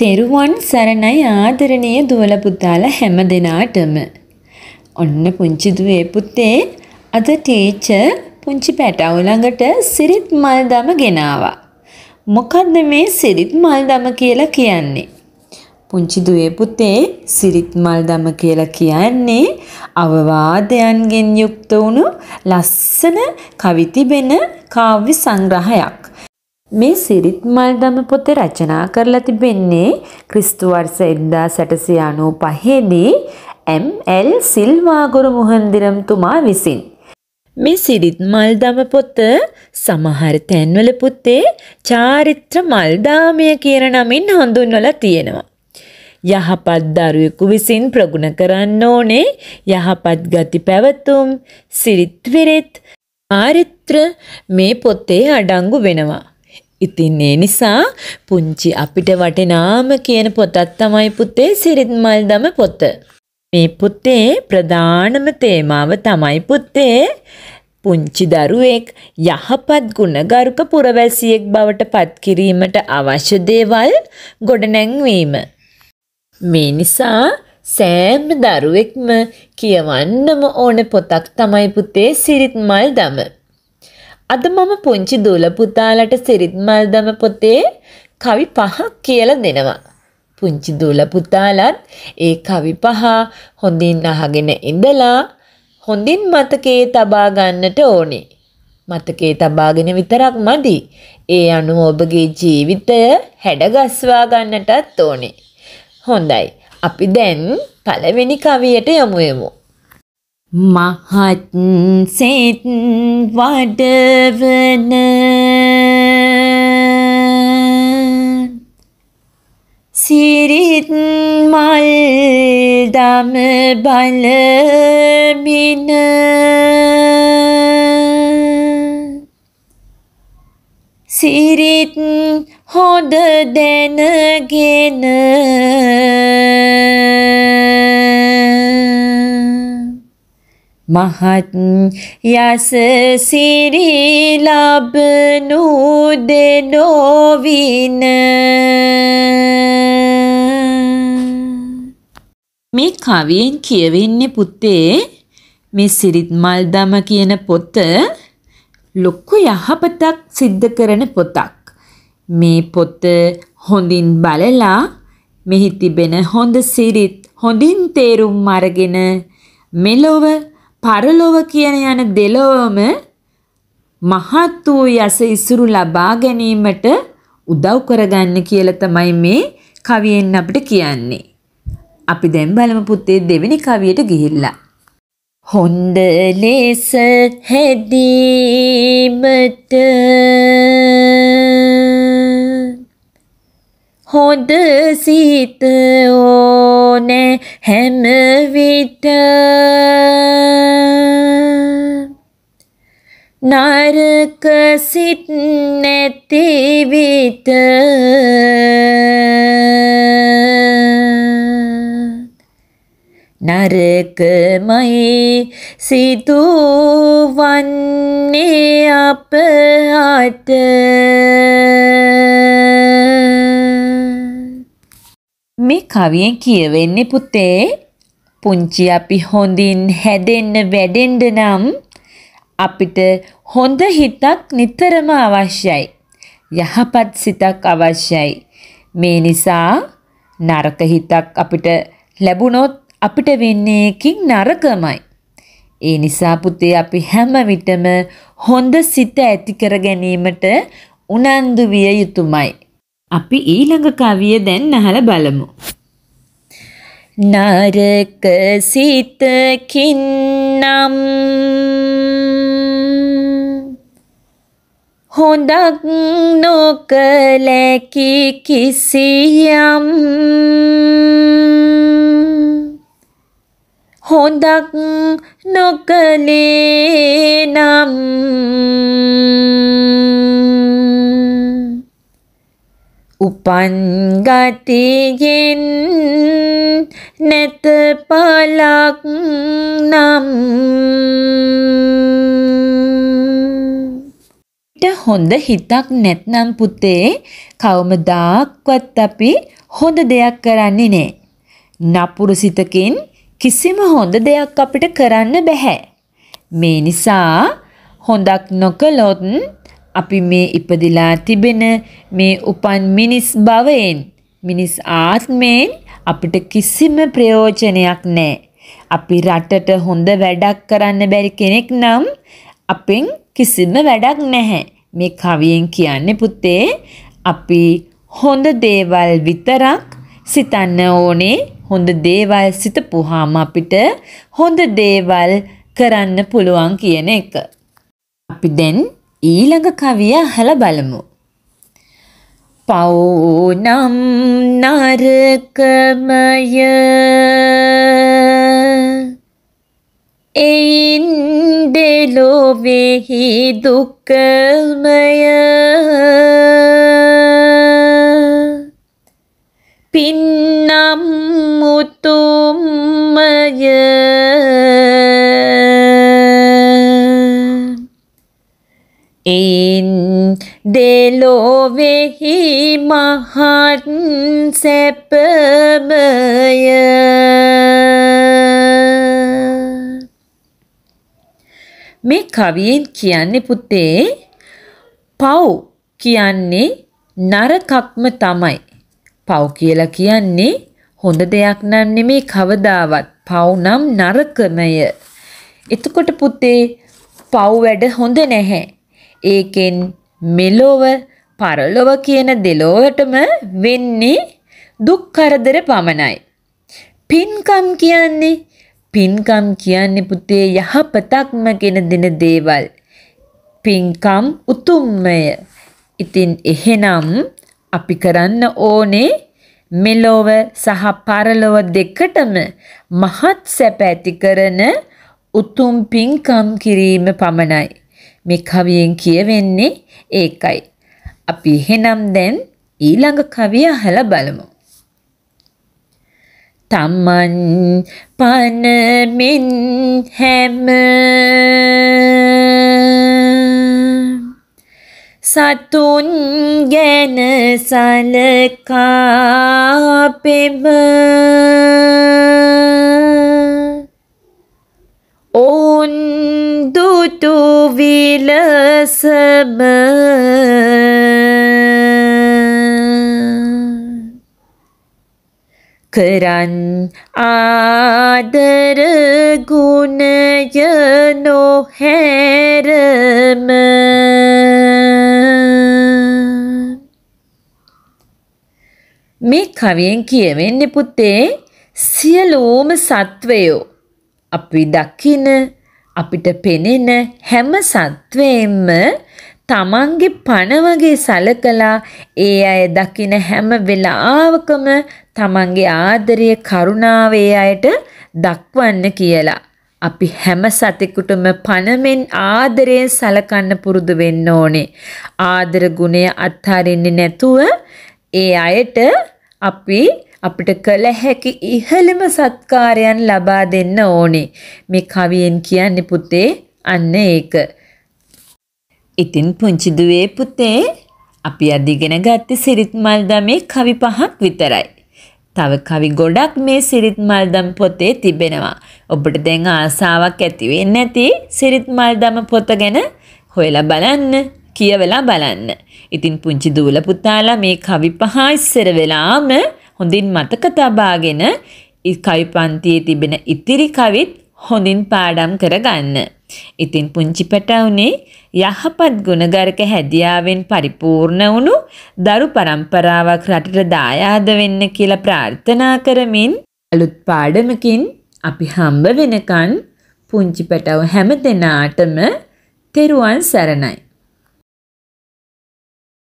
තෙරුවන් සරණයි ආදරණය දුවල පුතාල හැම දෙනාටම. ඔන්න පුංචි දුවේ පුත්තේ අද ටීච පුංචි පැටවු ළඟට සිරිත් මල්දම ගෙනාවා. මොකද්ද මේ සිරිත් මල්දම කියලා කියන්නේ? පුංචි දුවේ පුතේ සිරිත් මල්දම කියලා කියන්නේ අවවාදයන්ගෙන් යුක්ත වුණු ලස්සන කවි තිබෙන කාව්‍ය සංග්‍රහයක්. මේ සිරිත් මල්දම පොතේ රචනා කරලා තිබෙන්නේ ක්‍රිස්තු වර්ෂ 1695 දී එම්.එල්. සිල්වාගොරු මුහන්දිරම්තුමා විසින්. මේ සිරිත් මල්දම පොත සමහර තැන්වල පුත්තේ චාරිත්‍ර මල්දාමය කියන නමින් හඳුන්වලා තියෙනවා. යහපත් දරුවෙකු විසින් ප්‍රගුණ කරන්න ඕනේ යහපත් ගති පැවතුම් සිරිත් විරිත් ආරිත්‍ර මේ පොතේ අඩංගු වෙනවා. ඉතින් ඒ නිසා පුංචි අපිට වටිනාම කියන පොතක් තමයි පුතේ සිරිත් මල්දම පොත. මේ පුතේ ප්‍රධානම තේමාව තමයි පුතේ පුංචි දරුවෙක් යහපත් ගුණගරුක පුරවැසියෙක් බවට පත් කිරීමට අවශ්‍ය දේවල් ගොඩනැංවීම. මේ නිසා සෑම දරුවෙක්ම කියවන්නම ඕන පොතක් තමයි පුතේ සිරිත් මල් දම. අද මම පුංචි දූල පුතාලට සිරිත් මල්දම පොතේ කවි පහක් කියලා දෙනවා. පුංචි දූල පුතාලත් ඒ කවි පහ හොඳින් අහගෙන ඉඳලා හොඳින් මතකයේ තබා ගන්නට ඕනේ. මතකයේ තබාගෙන විතරක් මදි. ඒ අනුව ඔබගේ ජීවිතය හැඩගස්වා ගන්නටත් ඕනේ. හොඳයි. අපි දැන් පළවෙනි කවියට යමු යමු. මහත් සෙත් වඩවන සිරිත් මල් දම බලමින සිරිත් හොඳ දැනගෙන මහත් යස සිරි ලබනු දෙනෝවින මේ කවියෙන් කියවෙන්නේ පුතේ මේ සිරිත් මල්දම කියන පොත ලොකු යහපතක් සිද්ධ කරන පොතක්. මේ පොත හොඳින් බලලා මෙහි තිබෙන හොඳ සිරිත් හොඳින් තේරුම් අරගෙන මෙලොව පරලොව කියන යන දෙලොවම මහත් වූ යස ඉසුරු ලබා ගැනීමට උදව් කරගන්න කියලා තමයි මේ කවියෙන් අපිට කියන්නේ. අපි දැන් බලමු පුතේ දෙවෙනි කවියට ගිහිල්ලා. හොඳ ලෙස හැදීමට හොඳ සිත ඕනේ හැම විට නරක සිත් නැති විට නරකමයි සිතුවන්නේ අප හට මේ කවියෙන් කියවෙන්නේ පුතේ පුංචි අපි හොඳින් හැදෙන්න වැඩෙන්න නම් අපිට හොඳ හිතක් නිතරම අවශ්‍යයි. යහපත් සිතක් අවශ්‍යයි. මේ නිසා නරක හිතක් අපිට ලැබුණොත් අපිට වෙන්නේ එකින් නරකමයි. ඒ නිසා පුතේ අපි හැම විටම හොඳ සිත ඇති කර ගැනීමට උනන්දු විය යුතුමයි. අපි ඊළඟ කවිය දැන් අහලා බලමු. නරක සිතකින් නම් හොඳක් නොකලැකි කිසියම් හොඳක් නොකලේ නම් උපන්ගතියෙන් නැත පලක් නම් හොඳ හිතක් නැත්නම් පුතේ කවමදාක්වත් අපි හොඳ දෙයක් කරන්නේ නෑ. නපුරු සිතකින් කිසිම හොඳ දෙයක් අපිට කරන්න බැහැ. මේ නිසා හොඳක් නොකළොත් අපි මේ ඉපදිලා තිබෙන මේ උපන් මිනිස් භවයෙන් මිනිස් ආත්මයෙන් අපිට කිසිම ප්‍රයෝජනයක් නැහැ. අපි රටට හොඳ වැඩක් කරන්න බැරි කෙනෙක් නම් අපෙන් කිසිම වැඩක් නැහැ. මේ කවියෙන් කියන්නේ පුතේ අපි හොඳ දේවල් විතරක් සිතන්න ඕනේ. හොඳ දේවල් සිතපුවාම අපිට හොඳ දේවල් කරන්න පුළුවන් කියන එක. අපි දැන් ඊළඟ කවිය අහලා බලමු. පවුනම් නරකමය එයින් දෙලොවෙහි දුක්කමය පින්නම් උතුම්මය දෙලොවෙහි මහත් සැපමය මේ කවියෙන් කියන්නේ පුතේ පව් කියන්නේ නරකක්ම තමයි. පව් කියලා කියන්නේ හොඳ දෙයක් නම් නෙමේ කවදාවත්. පව් නම් නරකමය. එතකොට පුතේ පව් වැඩ හොඳ නැහැ. ඒකෙන් මෙලොව පරලොව කියන දෙලොවටම වෙන්නේ දුක් කරදර පමණයි. පින්කම් කියන්නේ පින්කම් කියන්නේ පුතේ යහපතක්ම ගෙන දෙන දේවල්. පින්කම් උතුම්මය. ඉතින් එහෙනම් අපි කරන්න ඕනේ මෙලොව සහ පරලොව දෙකටම මහත් සැප ඇති කරන උතුම් පින්කම් කිරීම පමණයි. මේ කවියෙන් කියවෙන්නේ ඒකයි. අපි එහෙනම් දැන් ඊළඟ කවිය අහලා බලමු. තමන් පනමින් හැම සතුන් ගැන සලකා පෙම සිටු විලසම කරන් ආදර ගුණය නොහැරම මේ කවියෙන් කියවෙන්නේ පුතේ සියලෝම සත්වයෝ අපි දකින අපිට පෙනෙන හැම සත්වයෙන්ම තමන්ගේ පණ වගේ සලකලා ඒ අය දකින හැම වෙලාවකම තමන්ගේ ආදරය කරුණාව ඒ අයට දක්වන්න කියලා. අපි හැම සතෙකුටම පණමෙන් ආදරයෙන් සලකන්න පුරුදු වෙන්න ඕනේ. ආදර ගුණය අත්හරින්නේ නැතුව ඒ අයට අපි අපිට කළ හැකි ඉහළම සත්කාරයන් ලබා දෙන්න ඕනේ. මේ කවියෙන් කියන්නේ පුතේ අන්න ඒක. ඉතින් පුංචි දුවේ පුතේ අපි අද ඉගෙන ගත්තේ සිරිත් මල්දමේ කවි පහක් විතරයි. තව කවි ගොඩක් මේ සිරිත් මල්දම් පොතේ තිබෙනවා. ඔබට දැන් ආසාවක් ඇති වෙන්නේ නැති සිරිත් මල්දම පොත ගැන හොයලා බලන්න, කියවලා බලන්න. ඉතින් පුංචි දූල පුතාලා මේ කවි පහ ඉස්සර වෙලාම හොඳින් මතක තබාගෙන කවි පන්තියේ තිබෙන ඉතිරි කවිත් හොඳින් පාඩම් කරගන්න. ඉතින් පුංචි පැටවුනේ යහපත් ගුණගරක හැදියාවෙන් පරිපූර්ණ වුණු දරු පරම්පරාවක් රටට දායාද වෙන්න කියලා ප්‍රාර්ථනා කරමින් අලුත් පාඩමකින් අපි හම්බ වෙනකන් පුංචි පැටව හැම දෙනාටම තෙරුවන් සරණයි.